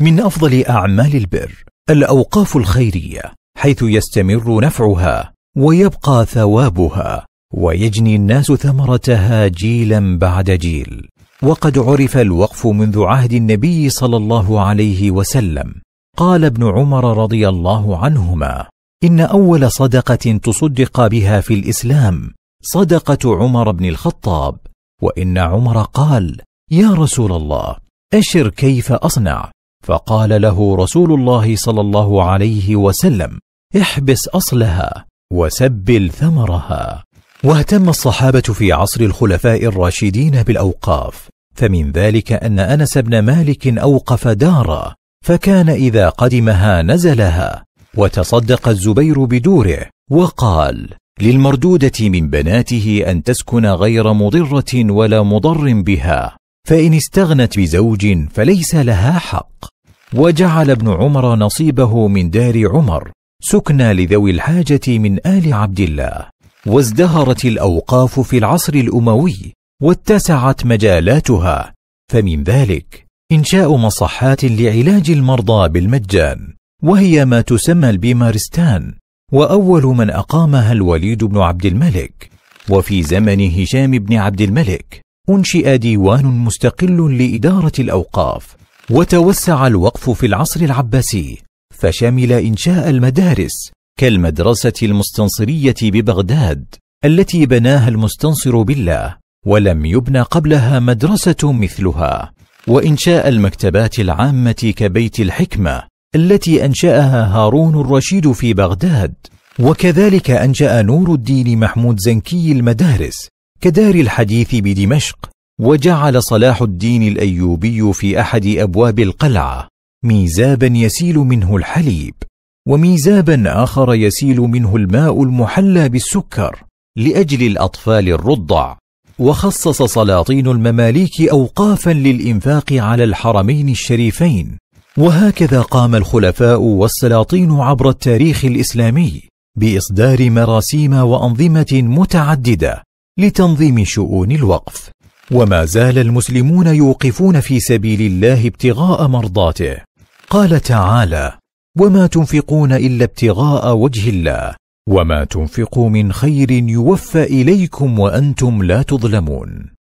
من أفضل أعمال البر الأوقاف الخيرية حيث يستمر نفعها ويبقى ثوابها ويجني الناس ثمرتها جيلا بعد جيل وقد عرف الوقف منذ عهد النبي صلى الله عليه وسلم قال ابن عمر رضي الله عنهما ان اول صدقه تصدق بها في الاسلام صدقه عمر بن الخطاب وان عمر قال يا رسول الله اشر كيف اصنع فقال له رسول الله صلى الله عليه وسلم احبس اصلها وسبل ثمرها واهتم الصحابه في عصر الخلفاء الراشدين بالاوقاف فمن ذلك ان انس بن مالك اوقف دارا فكان اذا قدمها نزلها وتصدق الزبير بدوره وقال للمردوده من بناته ان تسكن غير مضره ولا مضر بها فان استغنت بزوج فليس لها حق وجعل ابن عمر نصيبه من دار عمر سكنى لذوي الحاجه من ال عبد الله وازدهرت الاوقاف في العصر الاموي واتسعت مجالاتها فمن ذلك انشاء مصحات لعلاج المرضى بالمجان وهي ما تسمى البيمارستان واول من اقامها الوليد بن عبد الملك وفي زمن هشام بن عبد الملك أنشئ ديوان مستقل لإدارة الأوقاف وتوسع الوقف في العصر العباسي فشمل إنشاء المدارس كالمدرسة المستنصرية ببغداد التي بناها المستنصر بالله ولم يبنى قبلها مدرسة مثلها وإنشاء المكتبات العامة كبيت الحكمة التي أنشأها هارون الرشيد في بغداد وكذلك أنشأ نور الدين محمود زنكي المدارس كدار الحديث بدمشق وجعل صلاح الدين الايوبي في احد ابواب القلعه ميزابا يسيل منه الحليب وميزابا اخر يسيل منه الماء المحلى بالسكر لاجل الاطفال الرضع وخصص سلاطين المماليك اوقافا للانفاق على الحرمين الشريفين وهكذا قام الخلفاء والسلاطين عبر التاريخ الاسلامي باصدار مراسيم وانظمه متعدده لتنظيم شؤون الوقف وما زال المسلمون يوقفون في سبيل الله ابتغاء مرضاته قال تعالى وما تنفقون الا ابتغاء وجه الله وما تنفقوا من خير يوفى اليكم وانتم لا تظلمون